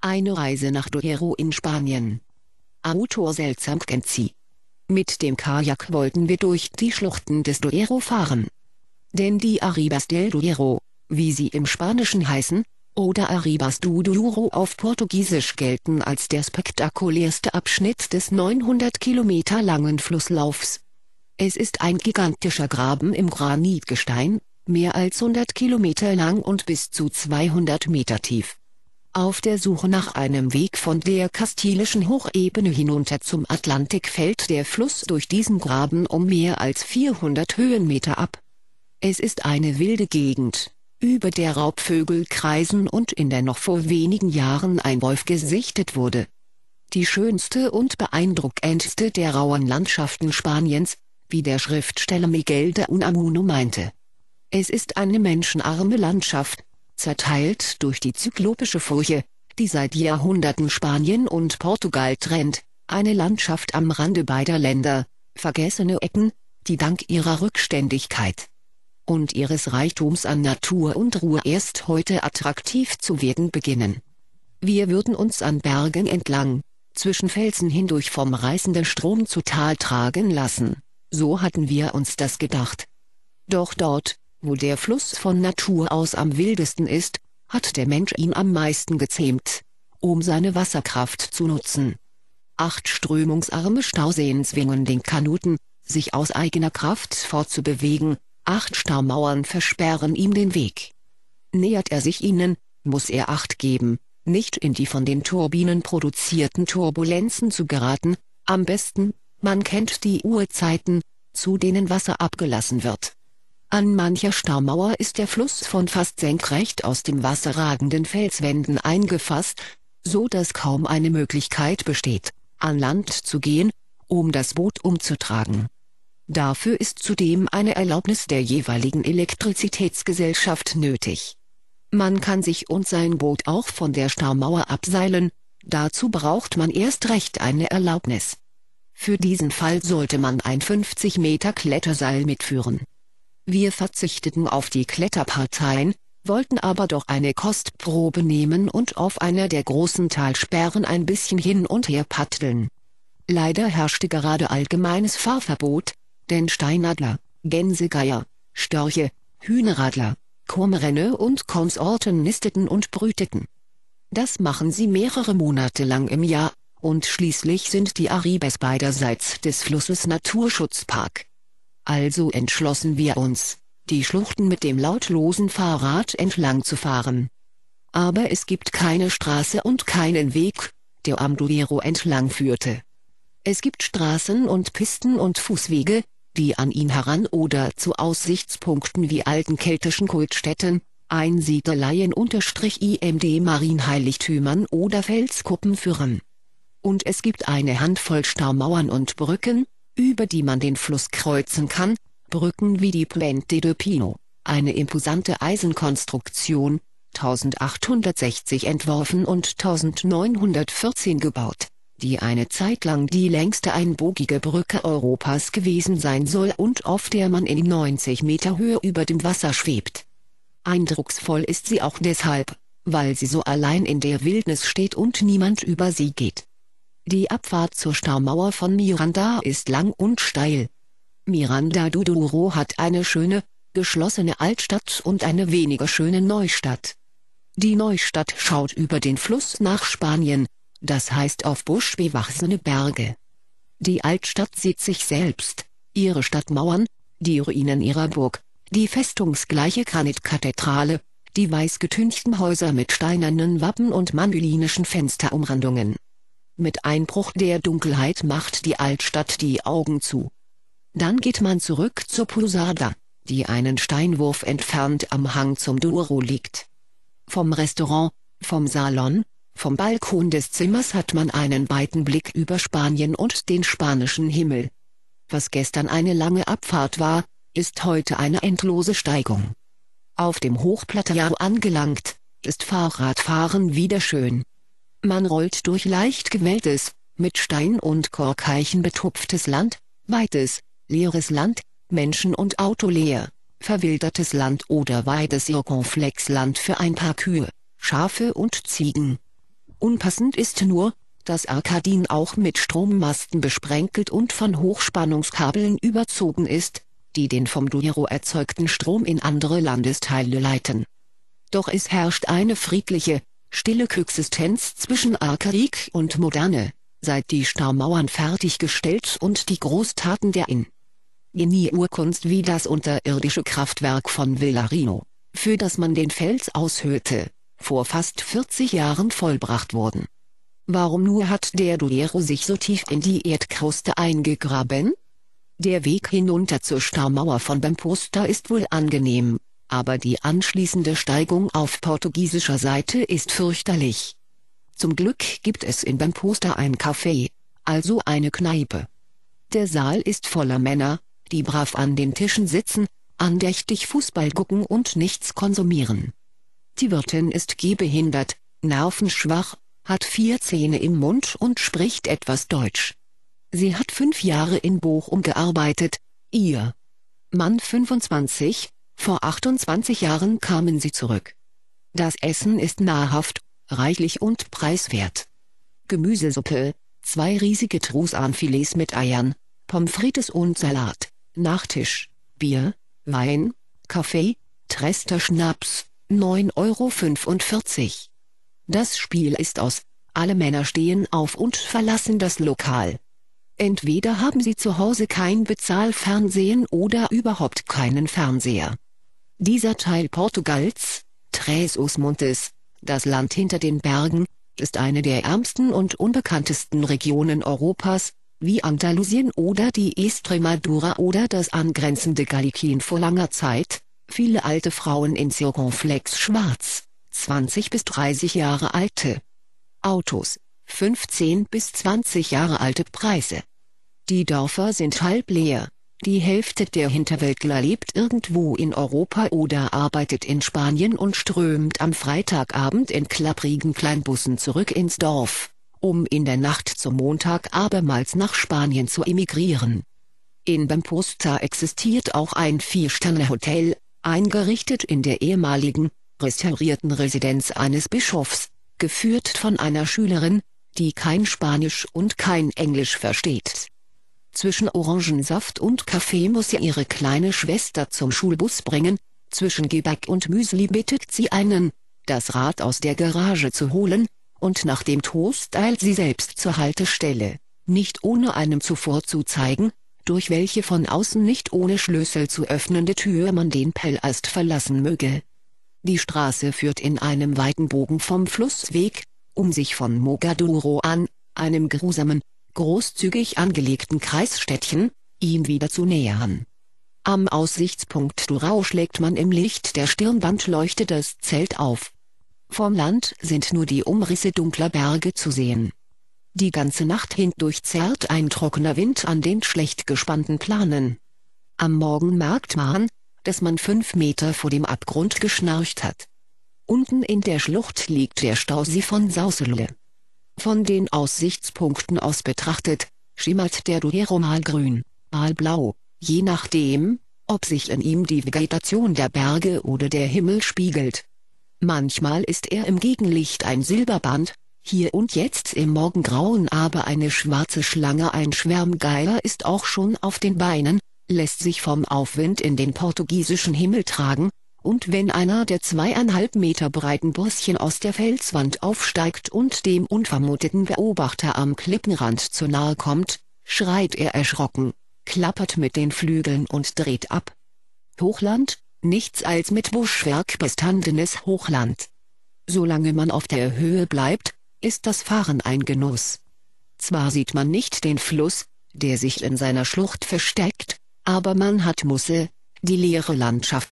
Eine Reise nach Duero in Spanien. Autor Seltsam Kenzi. Mit dem Kajak wollten wir durch die Schluchten des Duero fahren. Denn die Arribas del Duero, wie sie im Spanischen heißen, oder Arribas do Douro auf Portugiesisch gelten als der spektakulärste Abschnitt des 900 Kilometer langen Flusslaufs. Es ist ein gigantischer Graben im Granitgestein, mehr als 100 Kilometer lang und bis zu 200 Meter tief. Auf der Suche nach einem Weg von der kastilischen Hochebene hinunter zum Atlantik fällt der Fluss durch diesen Graben um mehr als 400 Höhenmeter ab. Es ist eine wilde Gegend, über der Raubvögel kreisen und in der noch vor wenigen Jahren ein Wolf gesichtet wurde. Die schönste und beeindruckendste der rauen Landschaften Spaniens, wie der Schriftsteller Miguel de Unamuno meinte. Es ist eine menschenarme Landschaft, zerteilt durch die zyklopische Furche, die seit Jahrhunderten Spanien und Portugal trennt, eine Landschaft am Rande beider Länder, vergessene Ecken, die dank ihrer Rückständigkeit und ihres Reichtums an Natur und Ruhe erst heute attraktiv zu werden beginnen. Wir würden uns an Bergen entlang, zwischen Felsen hindurch vom reißenden Strom zu Tal tragen lassen, so hatten wir uns das gedacht. Doch dort, wo der Fluss von Natur aus am wildesten ist, hat der Mensch ihn am meisten gezähmt, um seine Wasserkraft zu nutzen. Acht strömungsarme Stauseen zwingen den Kanuten, sich aus eigener Kraft fortzubewegen, acht Staumauern versperren ihm den Weg. Nähert er sich ihnen, muss er Acht geben, nicht in die von den Turbinen produzierten Turbulenzen zu geraten, am besten, man kennt die Uhrzeiten, zu denen Wasser abgelassen wird an mancher Staumauer ist der Fluss von fast senkrecht aus dem Wasser ragenden Felswänden eingefasst, so dass kaum eine Möglichkeit besteht, an Land zu gehen, um das Boot umzutragen. Dafür ist zudem eine Erlaubnis der jeweiligen Elektrizitätsgesellschaft nötig. Man kann sich und sein Boot auch von der Staumauer abseilen, dazu braucht man erst recht eine Erlaubnis. Für diesen Fall sollte man ein 50 Meter Kletterseil mitführen. Wir verzichteten auf die Kletterparteien, wollten aber doch eine Kostprobe nehmen und auf einer der großen Talsperren ein bisschen hin und her paddeln. Leider herrschte gerade allgemeines Fahrverbot, denn Steinadler, Gänsegeier, Störche, Hühneradler, Kurmrenne und Konsorten nisteten und brüteten. Das machen sie mehrere Monate lang im Jahr, und schließlich sind die Aribes beiderseits des Flusses Naturschutzpark also entschlossen wir uns, die Schluchten mit dem lautlosen Fahrrad entlang zu fahren. Aber es gibt keine Straße und keinen Weg, der am Duero entlang führte. Es gibt Straßen und Pisten und Fußwege, die an ihn heran oder zu Aussichtspunkten wie alten keltischen Kultstätten, Einsiedeleien unterstrich IMD Marienheiligtümern oder Felskuppen führen. Und es gibt eine Handvoll Staumauern und Brücken, über die man den Fluss kreuzen kann, Brücken wie die Puente de Pino, eine imposante Eisenkonstruktion, 1860 entworfen und 1914 gebaut, die eine Zeit lang die längste einbogige Brücke Europas gewesen sein soll und auf der man in 90 Meter Höhe über dem Wasser schwebt. Eindrucksvoll ist sie auch deshalb, weil sie so allein in der Wildnis steht und niemand über sie geht. Die Abfahrt zur Staumauer von Miranda ist lang und steil. Miranda do hat eine schöne, geschlossene Altstadt und eine weniger schöne Neustadt. Die Neustadt schaut über den Fluss nach Spanien, das heißt auf buschbewachsene Berge. Die Altstadt sieht sich selbst, ihre Stadtmauern, die Ruinen ihrer Burg, die festungsgleiche Granitkathedrale, die weiß getünchten Häuser mit steinernen Wappen und mandolinischen Fensterumrandungen. Mit Einbruch der Dunkelheit macht die Altstadt die Augen zu. Dann geht man zurück zur Posada, die einen Steinwurf entfernt am Hang zum Douro liegt. Vom Restaurant, vom Salon, vom Balkon des Zimmers hat man einen weiten Blick über Spanien und den spanischen Himmel. Was gestern eine lange Abfahrt war, ist heute eine endlose Steigung. Auf dem Hochplateau angelangt, ist Fahrradfahren wieder schön. Man rollt durch leicht gewelltes, mit Stein und Korkeichen betupftes Land, weites, leeres Land, Menschen und Auto leer, verwildertes Land oder weites Irkonflexland für ein paar Kühe, Schafe und Ziegen. Unpassend ist nur, dass Arkadin auch mit Strommasten besprenkelt und von Hochspannungskabeln überzogen ist, die den vom Duero erzeugten Strom in andere Landesteile leiten. Doch es herrscht eine friedliche, stille Koexistenz zwischen Arkaik und Moderne, seit die Staumauern fertiggestellt und die Großtaten der in Genie-Urkunst wie das unterirdische Kraftwerk von Villarino, für das man den Fels aushöhlte, vor fast 40 Jahren vollbracht wurden. Warum nur hat der Duero sich so tief in die Erdkruste eingegraben? Der Weg hinunter zur Staumauer von Bamposta ist wohl angenehm, aber die anschließende Steigung auf portugiesischer Seite ist fürchterlich. Zum Glück gibt es in Bamposta ein Café, also eine Kneipe. Der Saal ist voller Männer, die brav an den Tischen sitzen, andächtig Fußball gucken und nichts konsumieren. Die Wirtin ist gehbehindert, nervenschwach, hat vier Zähne im Mund und spricht etwas Deutsch. Sie hat fünf Jahre in Bochum gearbeitet, ihr Mann 25, vor 28 Jahren kamen sie zurück. Das Essen ist nahrhaft, reichlich und preiswert. Gemüsesuppe, zwei riesige Trusanfilets mit Eiern, Pommes frites und Salat, Nachtisch, Bier, Wein, Kaffee, Trester Schnaps, 9,45 Euro. Das Spiel ist aus, alle Männer stehen auf und verlassen das Lokal. Entweder haben sie zu Hause kein Bezahlfernsehen oder überhaupt keinen Fernseher. Dieser Teil Portugals, Três os Montes, das Land hinter den Bergen, ist eine der ärmsten und unbekanntesten Regionen Europas, wie Andalusien oder die Estremadura oder das angrenzende Galikien vor langer Zeit, viele alte Frauen in Circonflex schwarz, 20 bis 30 Jahre alte. Autos, 15 bis 20 Jahre alte Preise. Die Dörfer sind halb leer die Hälfte der Hinterwäldler lebt irgendwo in Europa oder arbeitet in Spanien und strömt am Freitagabend in klapprigen Kleinbussen zurück ins Dorf, um in der Nacht zum Montag abermals nach Spanien zu emigrieren. In Bamposta existiert auch ein Vier-Sterne-Hotel, eingerichtet in der ehemaligen, restaurierten Residenz eines Bischofs, geführt von einer Schülerin, die kein Spanisch und kein Englisch versteht zwischen Orangensaft und Kaffee muss sie ihre kleine Schwester zum Schulbus bringen, zwischen Gebäck und Müsli bittet sie einen, das Rad aus der Garage zu holen, und nach dem Toast eilt sie selbst zur Haltestelle, nicht ohne einem zuvor zu zeigen, durch welche von außen nicht ohne Schlüssel zu öffnende Tür man den Pellast verlassen möge. Die Straße führt in einem weiten Bogen vom Flussweg, um sich von Mogadoro an, einem grusamen, großzügig angelegten Kreisstädtchen, ihm wieder zu nähern. Am Aussichtspunkt Durau schlägt man im Licht der Stirnwandleuchte das Zelt auf. Vom Land sind nur die Umrisse dunkler Berge zu sehen. Die ganze Nacht hindurch zerrt ein trockener Wind an den schlecht gespannten Planen. Am Morgen merkt man, dass man fünf Meter vor dem Abgrund geschnarcht hat. Unten in der Schlucht liegt der Stausee von Sausele. Von den Aussichtspunkten aus betrachtet, schimmert der Duero mal grün, mal blau, je nachdem, ob sich in ihm die Vegetation der Berge oder der Himmel spiegelt. Manchmal ist er im Gegenlicht ein Silberband, hier und jetzt im Morgengrauen aber eine schwarze Schlange ein Schwärmgeier ist auch schon auf den Beinen, lässt sich vom Aufwind in den portugiesischen Himmel tragen, und wenn einer der zweieinhalb Meter breiten Burschen aus der Felswand aufsteigt und dem unvermuteten Beobachter am Klippenrand zu nahe kommt, schreit er erschrocken, klappert mit den Flügeln und dreht ab. Hochland, nichts als mit Buschwerk bestandenes Hochland. Solange man auf der Höhe bleibt, ist das Fahren ein Genuss. Zwar sieht man nicht den Fluss, der sich in seiner Schlucht versteckt, aber man hat Musse, die leere Landschaft